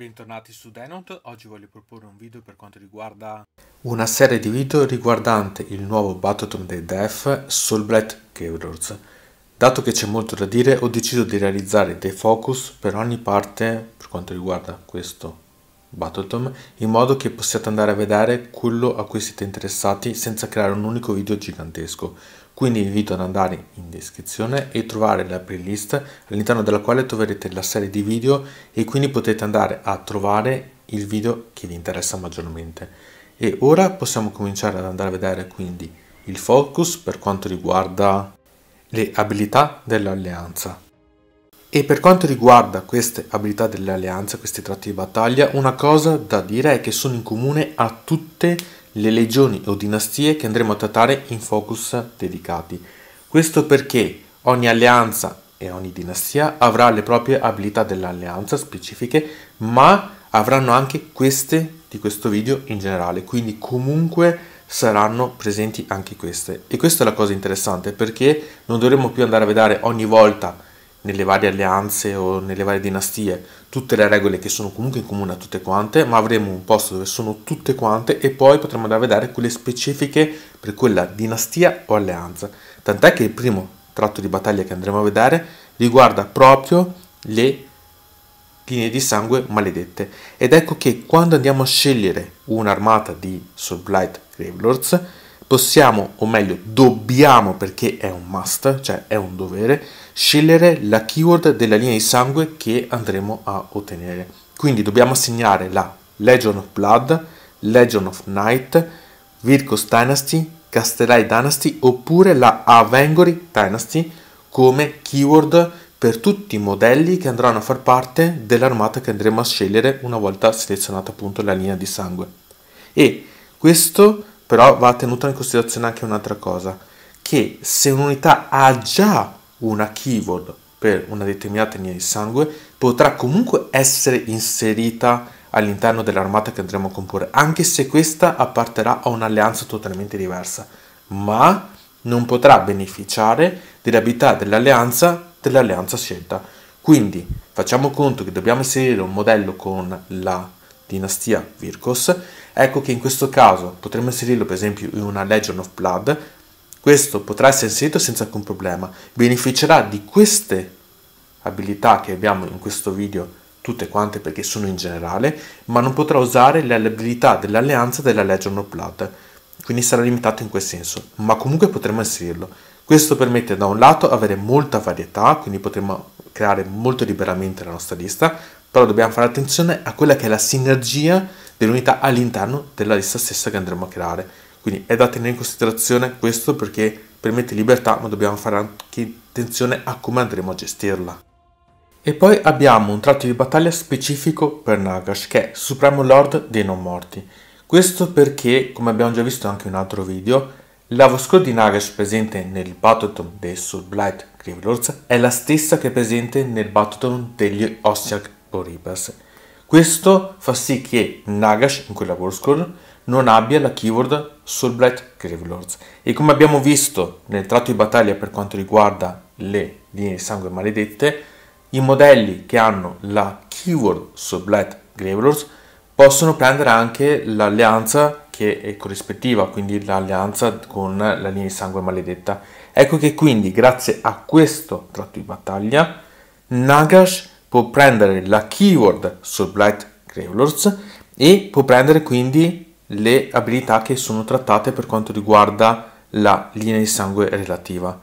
Bentornati su Denot, oggi voglio proporre un video per quanto riguarda una serie di video riguardante il nuovo Battletom dei Def Soulblight Heroes. Dato che c'è molto da dire ho deciso di realizzare dei focus per ogni parte per quanto riguarda questo Battletom in modo che possiate andare a vedere quello a cui siete interessati senza creare un unico video gigantesco quindi vi invito ad andare in descrizione e trovare la playlist all'interno della quale troverete la serie di video e quindi potete andare a trovare il video che vi interessa maggiormente. E ora possiamo cominciare ad andare a vedere quindi il focus per quanto riguarda le abilità dell'alleanza. E per quanto riguarda queste abilità dell'alleanza, questi tratti di battaglia, una cosa da dire è che sono in comune a tutte le le legioni o dinastie che andremo a trattare in focus dedicati. Questo perché ogni alleanza e ogni dinastia avrà le proprie abilità dell'alleanza specifiche, ma avranno anche queste di questo video in generale, quindi comunque saranno presenti anche queste. E questa è la cosa interessante perché non dovremo più andare a vedere ogni volta nelle varie alleanze o nelle varie dinastie tutte le regole che sono comunque in comune a tutte quante, ma avremo un posto dove sono tutte quante e poi potremo andare a vedere quelle specifiche per quella dinastia o alleanza. Tant'è che il primo tratto di battaglia che andremo a vedere riguarda proprio le linee di sangue maledette. Ed ecco che quando andiamo a scegliere un'armata di Soulblight Gravelords, possiamo, o meglio, dobbiamo, perché è un must, cioè è un dovere, scegliere la keyword della linea di sangue che andremo a ottenere. Quindi dobbiamo assegnare la Legion of Blood, Legion of Night, Virgos Dynasty, Castellai Dynasty oppure la Avengory Dynasty come keyword per tutti i modelli che andranno a far parte dell'armata che andremo a scegliere una volta selezionata appunto la linea di sangue. E questo però va tenuto in considerazione anche un'altra cosa, che se un'unità ha già una keyword per una determinata linea di sangue potrà comunque essere inserita all'interno dell'armata che andremo a comporre, anche se questa apparterà a un'alleanza totalmente diversa, ma non potrà beneficiare dell'abilità dell'alleanza dell'alleanza scelta. Quindi facciamo conto che dobbiamo inserire un modello con la dinastia Vircos, ecco che in questo caso potremmo inserirlo per esempio in una Legion of Blood, questo potrà essere inserito senza alcun problema. Beneficerà di queste abilità che abbiamo in questo video tutte quante perché sono in generale, ma non potrà usare le abilità dell'alleanza della Legion of Blood, quindi sarà limitato in quel senso, ma comunque potremo inserirlo. Questo permette da un lato avere molta varietà, quindi potremo creare molto liberamente la nostra lista, però dobbiamo fare attenzione a quella che è la sinergia dell'unità all'interno della lista stessa che andremo a creare quindi è da tenere in considerazione questo perché permette libertà, ma dobbiamo fare anche attenzione a come andremo a gestirla. E poi abbiamo un tratto di battaglia specifico per Nagash, che è Supremo Lord dei Non Morti. Questo perché, come abbiamo già visto anche in un altro video, la Vosco di Nagash presente nel Battleton dei Soulblight Grivelords è la stessa che è presente nel Battleton degli Ossiag Boribas. Questo fa sì che Nagash, in quella Vosco, non abbia la keyword Soulblight Gravelords. E come abbiamo visto nel tratto di battaglia per quanto riguarda le linee di sangue maledette, i modelli che hanno la keyword Soulblight Gravelords possono prendere anche l'alleanza che è corrispettiva, quindi l'alleanza con la linea di sangue maledetta. Ecco che quindi grazie a questo tratto di battaglia Nagash può prendere la keyword Soulblight Gravelords e può prendere quindi le abilità che sono trattate per quanto riguarda la linea di sangue relativa,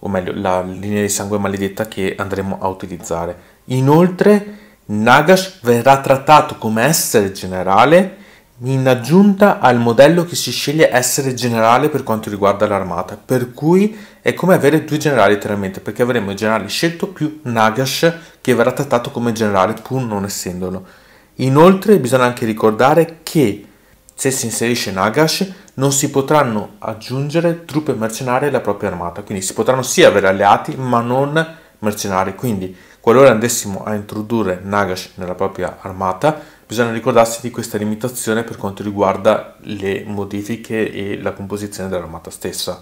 o meglio la linea di sangue maledetta che andremo a utilizzare. Inoltre Nagash verrà trattato come essere generale in aggiunta al modello che si sceglie essere generale per quanto riguarda l'armata, per cui è come avere due generali letteralmente, perché avremo il generale scelto più Nagash che verrà trattato come generale pur non essendolo. Inoltre bisogna anche ricordare che se si inserisce Nagash, non si potranno aggiungere truppe mercenarie alla propria armata, quindi si potranno sì avere alleati, ma non mercenari. Quindi, qualora andessimo a introdurre Nagash nella propria armata, bisogna ricordarsi di questa limitazione per quanto riguarda le modifiche e la composizione dell'armata stessa.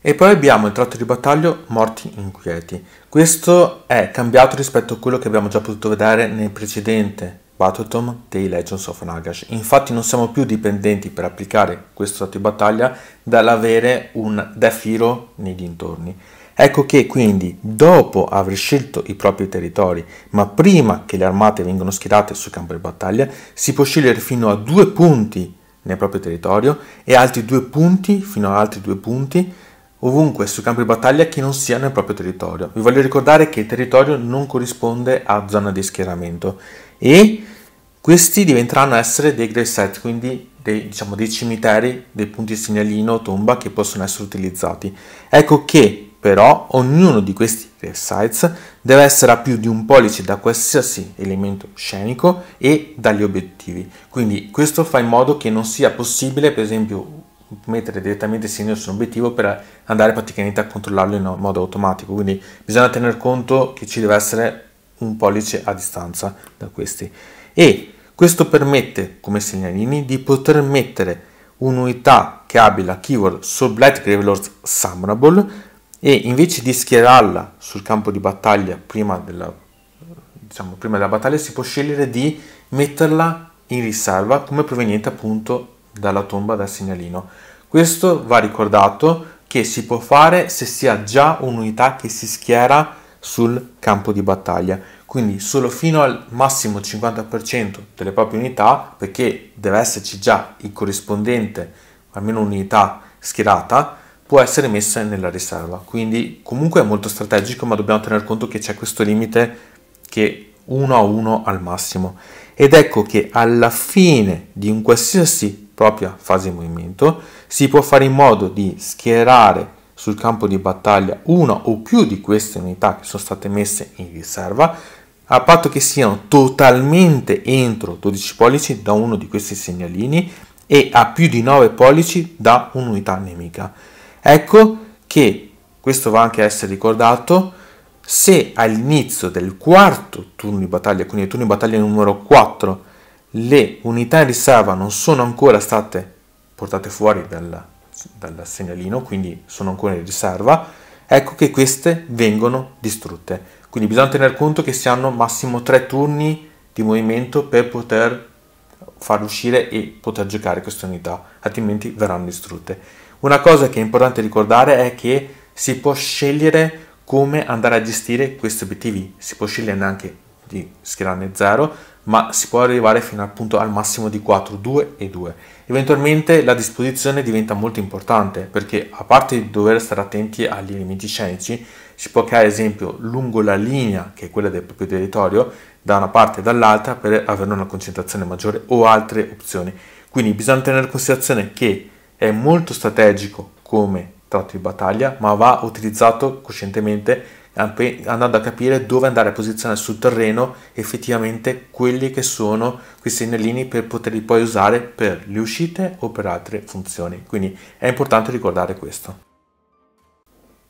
E poi abbiamo il tratto di battaglia Morti Inquieti. Questo è cambiato rispetto a quello che abbiamo già potuto vedere nel precedente Batotom dei Legends of Nagash. Infatti non siamo più dipendenti per applicare questo stato di battaglia dall'avere un Death Hero nei dintorni. Ecco che quindi dopo aver scelto i propri territori, ma prima che le armate vengano schierate sul campo di battaglia, si può scegliere fino a due punti nel proprio territorio e altri due punti fino ad altri due punti ovunque su campo di battaglia che non sia nel proprio territorio. Vi voglio ricordare che il territorio non corrisponde a zona di schieramento e questi diventeranno essere dei grave set, quindi dei, diciamo, dei cimiteri, dei punti segnalino, tomba che possono essere utilizzati. Ecco che però ognuno di questi grave sites deve essere a più di un pollice da qualsiasi elemento scenico e dagli obiettivi. Quindi questo fa in modo che non sia possibile per esempio mettere direttamente il segno sull'obiettivo per andare praticamente a controllarlo in modo automatico quindi bisogna tener conto che ci deve essere un pollice a distanza da questi e questo permette come segnalini di poter mettere un'unità che abbia la keyword Sublight Gravelords Summonable e invece di schierarla sul campo di battaglia prima della, diciamo, prima della battaglia si può scegliere di metterla in riserva come proveniente appunto dalla tomba del segnalino. Questo va ricordato che si può fare se si ha già un'unità che si schiera sul campo di battaglia. Quindi solo fino al massimo 50% delle proprie unità, perché deve esserci già il corrispondente, almeno un'unità schierata, può essere messa nella riserva. Quindi comunque è molto strategico, ma dobbiamo tener conto che c'è questo limite che 1 a 1 al massimo. Ed ecco che alla fine di un qualsiasi propria fase di movimento, si può fare in modo di schierare sul campo di battaglia una o più di queste unità che sono state messe in riserva, a patto che siano totalmente entro 12 pollici da uno di questi segnalini e a più di 9 pollici da un'unità nemica. Ecco che questo va anche a essere ricordato se all'inizio del quarto turno di battaglia, quindi il turno di battaglia numero 4, le unità in riserva non sono ancora state portate fuori dal, dal segnalino, quindi sono ancora in riserva, ecco che queste vengono distrutte. Quindi bisogna tener conto che si hanno massimo tre turni di movimento per poter far uscire e poter giocare queste unità, altrimenti verranno distrutte. Una cosa che è importante ricordare è che si può scegliere come andare a gestire questi obiettivi, si può scegliere anche di schierarne 0, ma si può arrivare fino appunto al massimo di 4, 2 e 2. Eventualmente la disposizione diventa molto importante perché a parte di dover stare attenti agli elementi scenici, si può creare ad esempio lungo la linea che è quella del proprio territorio da una parte e dall'altra per avere una concentrazione maggiore o altre opzioni. Quindi bisogna tenere in considerazione che è molto strategico come tratto di battaglia, ma va utilizzato coscientemente andando a capire dove andare a posizionare sul terreno effettivamente quelli che sono questi segnalini per poterli poi usare per le uscite o per altre funzioni. Quindi è importante ricordare questo.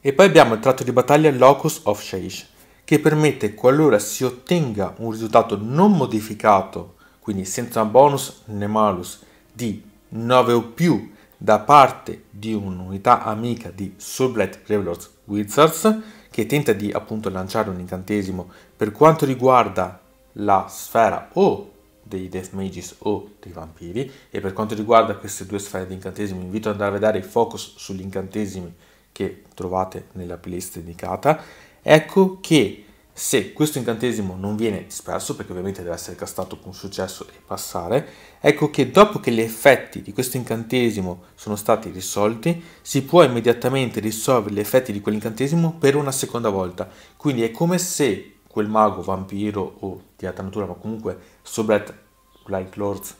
E poi abbiamo il tratto di battaglia Locus of Change, che permette qualora si ottenga un risultato non modificato, quindi senza bonus né malus, di 9 o più da parte di un'unità amica di Soulblight Revelers Wizards, che tenta di appunto lanciare un incantesimo per quanto riguarda la sfera o dei Death Mages o dei vampiri e per quanto riguarda queste due sfere di incantesimi invito ad andare a vedere il focus sugli incantesimi che trovate nella playlist dedicata ecco che se questo incantesimo non viene disperso, perché ovviamente deve essere castato con successo e passare, ecco che dopo che gli effetti di questo incantesimo sono stati risolti, si può immediatamente risolvere gli effetti di quell'incantesimo per una seconda volta. Quindi è come se quel mago, vampiro o di altra natura, ma comunque Sobret Light Lords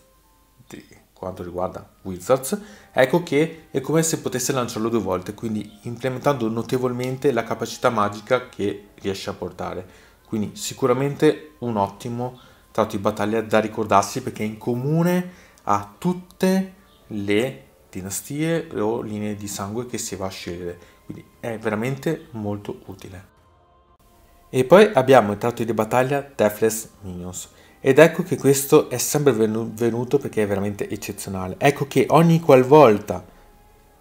di quanto riguarda Wizards, ecco che è come se potesse lanciarlo due volte, quindi implementando notevolmente la capacità magica che riesce a portare. Quindi sicuramente un ottimo tratto di battaglia da ricordarsi perché è in comune a tutte le dinastie o linee di sangue che si va a scegliere, quindi è veramente molto utile. E poi abbiamo il tratto di battaglia Deathless Minions. Ed ecco che questo è sempre venuto perché è veramente eccezionale. Ecco che ogni qualvolta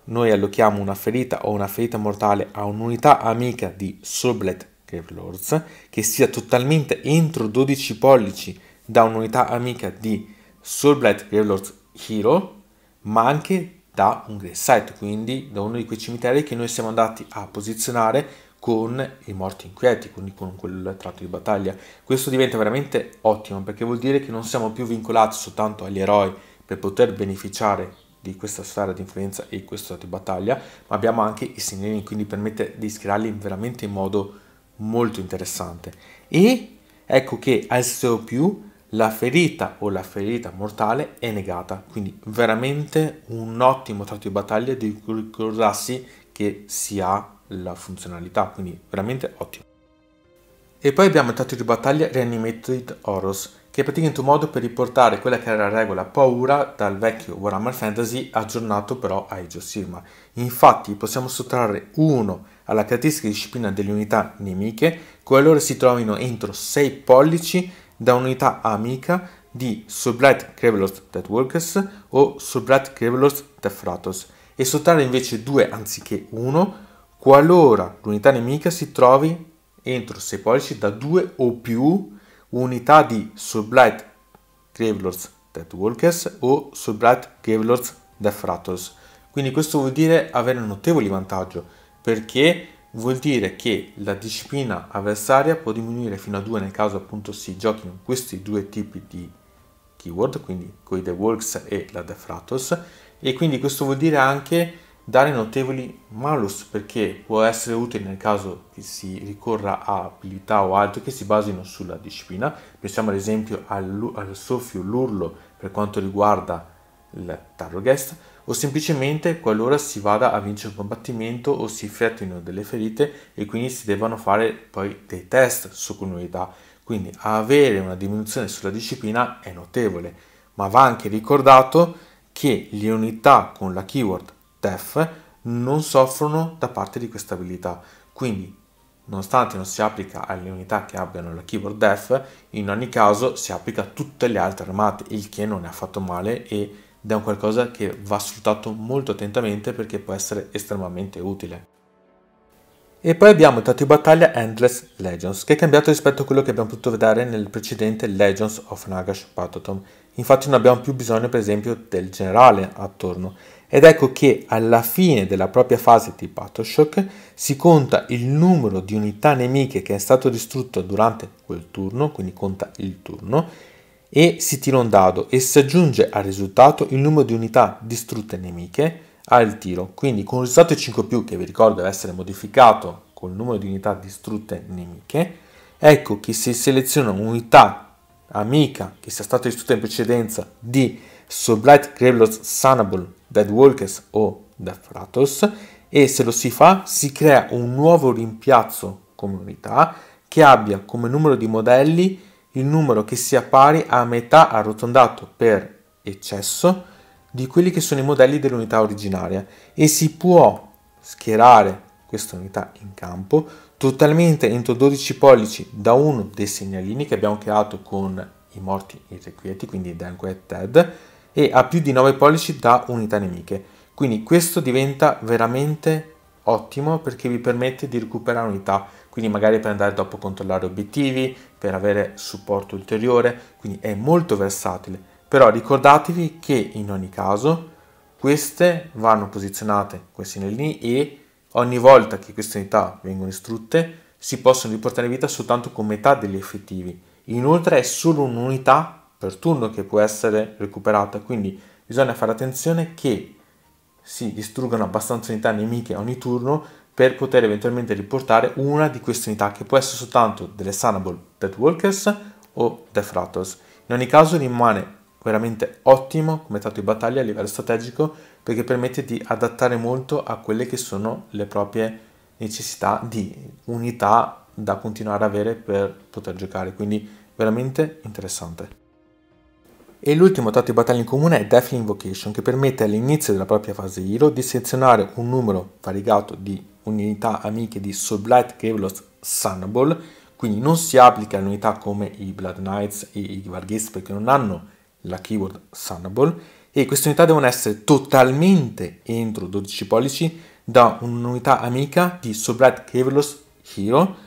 noi allochiamo una ferita o una ferita mortale a un'unità amica di Soblet Kevlorz, che sia totalmente entro 12 pollici da un'unità amica di Soblet Kevlorz Hero, ma anche da un grave site, quindi da uno di quei cimiteri che noi siamo andati a posizionare con i morti inquieti, quindi con quel tratto di battaglia. Questo diventa veramente ottimo perché vuol dire che non siamo più vincolati soltanto agli eroi per poter beneficiare di questa sfera di influenza e questo tratto di battaglia, ma abbiamo anche i segnalini, quindi permette di schierarli veramente in modo molto interessante. E ecco che al SEO più la ferita o la ferita mortale è negata, quindi veramente un ottimo tratto di battaglia di ricordarsi che si ha la funzionalità, quindi veramente ottimo. E poi abbiamo il teatro di battaglia Reanimated Horus, che è praticamente un modo per riportare quella che era la regola paura dal vecchio Warhammer Fantasy aggiornato però a Age of Sigma. Infatti possiamo sottrarre 1 alla caratteristica disciplina delle unità nemiche qualora si trovino entro 6 pollici da un'unità amica di Sublight Crevelos Deathwalkers o Sublight Crevelos Deathratos e sottrarre invece 2 anziché 1 qualora l'unità nemica si trovi entro 6 pollici da 2 o più unità di Sublight Gravelords Death Walkers o Sublight Gravelords Death Rattles. Quindi questo vuol dire avere un notevole vantaggio perché vuol dire che la disciplina avversaria può diminuire fino a 2 nel caso appunto si giochino questi due tipi di keyword, quindi con i The Works e la Death Rattles e quindi questo vuol dire anche dare notevoli malus perché può essere utile nel caso che si ricorra a abilità o altro che si basino sulla disciplina. Pensiamo ad esempio al, al soffio, l'urlo per quanto riguarda il tarro guest o semplicemente qualora si vada a vincere un combattimento o si effettuino delle ferite e quindi si devono fare poi dei test su comunità. Quindi avere una diminuzione sulla disciplina è notevole, ma va anche ricordato che le unità con la keyword TEF non soffrono da parte di questa abilità. Quindi, nonostante non si applica alle unità che abbiano la keyboard def, in ogni caso si applica a tutte le altre armate, il che non è affatto male ed è un qualcosa che va sfruttato molto attentamente perché può essere estremamente utile. E poi abbiamo il tratto di battaglia Endless Legends, che è cambiato rispetto a quello che abbiamo potuto vedere nel precedente Legends of Nagash Patatom. Infatti non abbiamo più bisogno per esempio del generale attorno, ed ecco che alla fine della propria fase di Battleshock si conta il numero di unità nemiche che è stato distrutto durante quel turno, quindi conta il turno, e si tira un dado e si aggiunge al risultato il numero di unità distrutte nemiche al tiro. Quindi con il risultato 5 che vi ricordo deve essere modificato col numero di unità distrutte nemiche, ecco che si seleziona un'unità amica che sia stata distrutta in precedenza di Sublight Grevlos Sunable Dead Walkers o Death Rattles e se lo si fa si crea un nuovo rimpiazzo come unità che abbia come numero di modelli il numero che sia pari a metà arrotondato per eccesso di quelli che sono i modelli dell'unità originaria e si può schierare questa unità in campo totalmente entro 12 pollici da uno dei segnalini che abbiamo creato con i morti irrequieti, quindi Danko e Ted, e ha più di 9 pollici da unità nemiche. Quindi questo diventa veramente ottimo perché vi permette di recuperare unità, quindi magari per andare dopo a controllare obiettivi, per avere supporto ulteriore, quindi è molto versatile. Però ricordatevi che in ogni caso queste vanno posizionate, questi anellini, e ogni volta che queste unità vengono distrutte si possono riportare in vita soltanto con metà degli effettivi. Inoltre è solo un'unità per turno che può essere recuperata, quindi bisogna fare attenzione che si distruggano abbastanza unità nemiche ogni turno per poter eventualmente riportare una di queste unità che può essere soltanto delle Sunnable Dead Walkers o Death Rattles. In ogni caso rimane veramente ottimo come stato di battaglia a livello strategico perché permette di adattare molto a quelle che sono le proprie necessità di unità da continuare ad avere per poter giocare, quindi veramente interessante. E l'ultimo tratto di battaglia in comune è Deathly Invocation, che permette all'inizio della propria fase Hero di selezionare un numero variegato di unità amiche di Sublight Kevelos Sunnable, quindi non si applica alle unità come i Blood Knights e i Varghese perché non hanno la keyword Sunnable, e queste unità devono essere totalmente entro 12 pollici da un'unità amica di Sublight Kevelos Hero,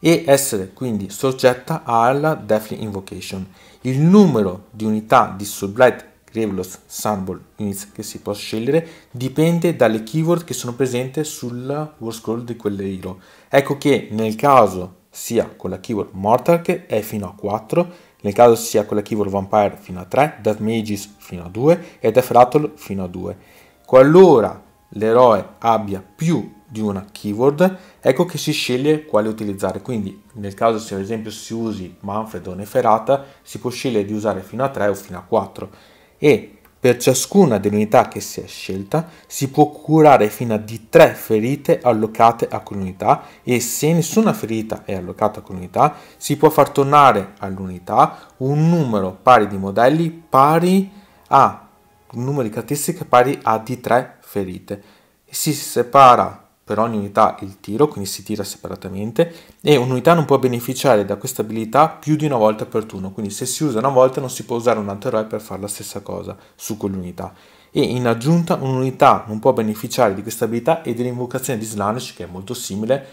e essere quindi soggetta alla Deathly Invocation. Il numero di unità di Sublight Gravelous Sunball Units che si può scegliere dipende dalle keyword che sono presenti sul war scroll di quell'euro. Ecco che nel caso sia con la keyword Mortal che è fino a 4, nel caso sia con la keyword Vampire fino a 3, Death Mages fino a 2 e Death Rattle fino a 2. Qualora l'eroe abbia più di una keyword, ecco che si sceglie quale utilizzare. Quindi nel caso se ad esempio si usi Manfred o Neferata, si può scegliere di usare fino a 3 o fino a 4 e per ciascuna delle unità che si è scelta si può curare fino a di 3 ferite allocate a quell'unità e se nessuna ferita è allocata a quell'unità si può far tornare all'unità un numero pari di modelli pari a un numero di caratteristiche pari a di 3 ferite. Si separa per ogni unità il tiro, quindi si tira separatamente, e un'unità non può beneficiare da questa abilità più di una volta per turno, quindi se si usa una volta non si può usare un altro eroe per fare la stessa cosa su quell'unità. E in aggiunta un'unità non può beneficiare di questa abilità e dell'invocazione di Slanish, che è molto simile,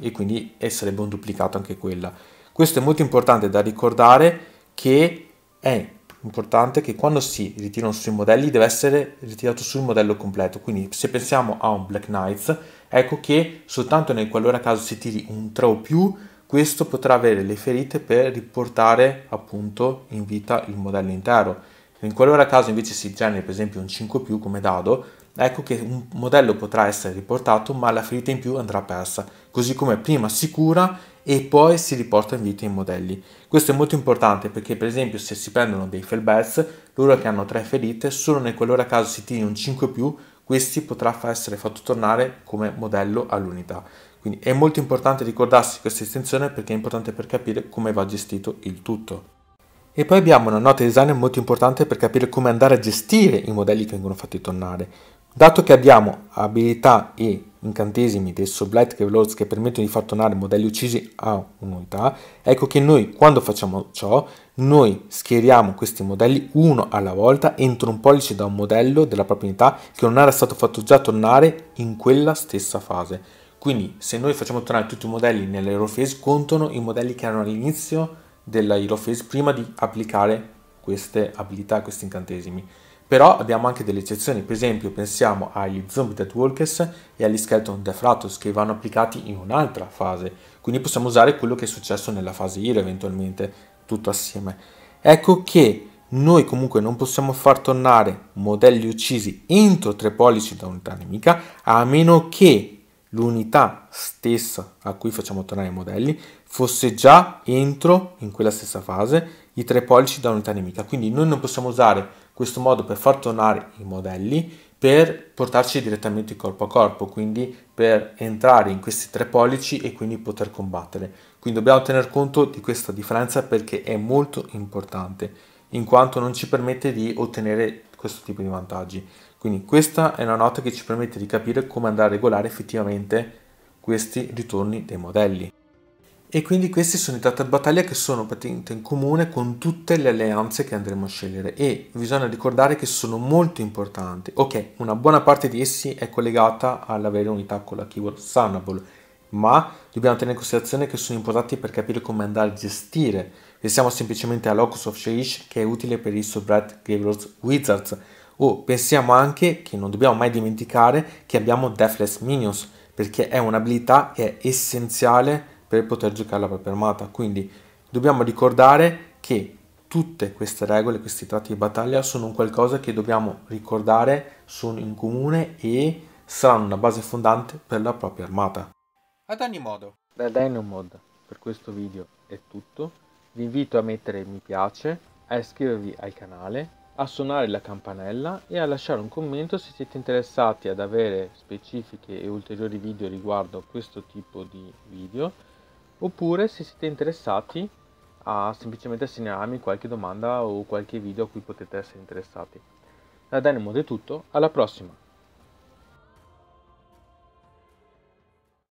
e quindi sarebbe un duplicato anche quella. Questo è molto importante da ricordare che è importante che quando si ritirano sui modelli deve essere ritirato sul modello completo. Quindi se pensiamo a un Black Knight, ecco che soltanto nel qualora caso si tiri un 3 o più, questo potrà avere le ferite per riportare appunto in vita il modello intero. In qualora caso invece si generi per esempio un 5 più come dado, ecco che un modello potrà essere riportato ma la ferita in più andrà persa, così come prima si cura e poi si riporta in vita i modelli. Questo è molto importante perché per esempio se si prendono dei failbats, loro che hanno tre ferite, solo nel qualora caso si tiri un 5+, più, questi potrà essere fatto tornare come modello all'unità. Quindi è molto importante ricordarsi questa estensione perché è importante per capire come va gestito il tutto. E poi abbiamo una nota di design molto importante per capire come andare a gestire i modelli che vengono fatti tornare. Dato che abbiamo abilità e incantesimi dei sublight reloads che permettono di far tornare modelli uccisi a un'unità, ecco che noi quando facciamo ciò, noi schieriamo questi modelli uno alla volta entro un pollice da un modello della propria unità che non era stato fatto già tornare in quella stessa fase. Quindi se noi facciamo tornare tutti i modelli nell'Hero contano i modelli che erano all'inizio della Hero prima di applicare queste abilità, questi incantesimi. Però abbiamo anche delle eccezioni, per esempio pensiamo agli zombie dead walkers e agli skeleton death deflatus che vanno applicati in un'altra fase, quindi possiamo usare quello che è successo nella fase IR eventualmente, tutto assieme. Ecco che noi comunque non possiamo far tornare modelli uccisi entro tre pollici da unità nemica, a meno che l'unità stessa a cui facciamo tornare i modelli fosse già entro, in quella stessa fase, i tre pollici da unità nemica. Quindi noi non possiamo usare questo modo per far tornare i modelli per portarci direttamente corpo a corpo, quindi per entrare in questi tre pollici e quindi poter combattere. Quindi dobbiamo tener conto di questa differenza perché è molto importante, in quanto non ci permette di ottenere questo tipo di vantaggi. Quindi questa è una nota che ci permette di capire come andare a regolare effettivamente questi ritorni dei modelli. E quindi questi sono i dati di battaglia che sono praticamente in comune con tutte le alleanze che andremo a scegliere e bisogna ricordare che sono molto importanti. Ok, una buona parte di essi è collegata all'avere unità con la keyword Sunnable, ma dobbiamo tenere in considerazione che sono importanti per capire come andare a gestire. Pensiamo semplicemente a Locus of Sheish che è utile per i Subrat Gabriel's Wizards o pensiamo anche che non dobbiamo mai dimenticare che abbiamo Deathless Minions perché è un'abilità che è essenziale per poter giocare la propria armata. Quindi dobbiamo ricordare che tutte queste regole, questi tratti di battaglia sono qualcosa che dobbiamo ricordare, sono in comune e saranno una base fondante per la propria armata. Ad ogni modo, da Dynomod per questo video è tutto. Vi invito a mettere mi piace, a iscrivervi al canale, a suonare la campanella e a lasciare un commento se siete interessati ad avere specifiche e ulteriori video riguardo questo tipo di video oppure se siete interessati a semplicemente segnalarmi qualche domanda o qualche video a cui potete essere interessati. Da Dynamod è tutto, alla prossima!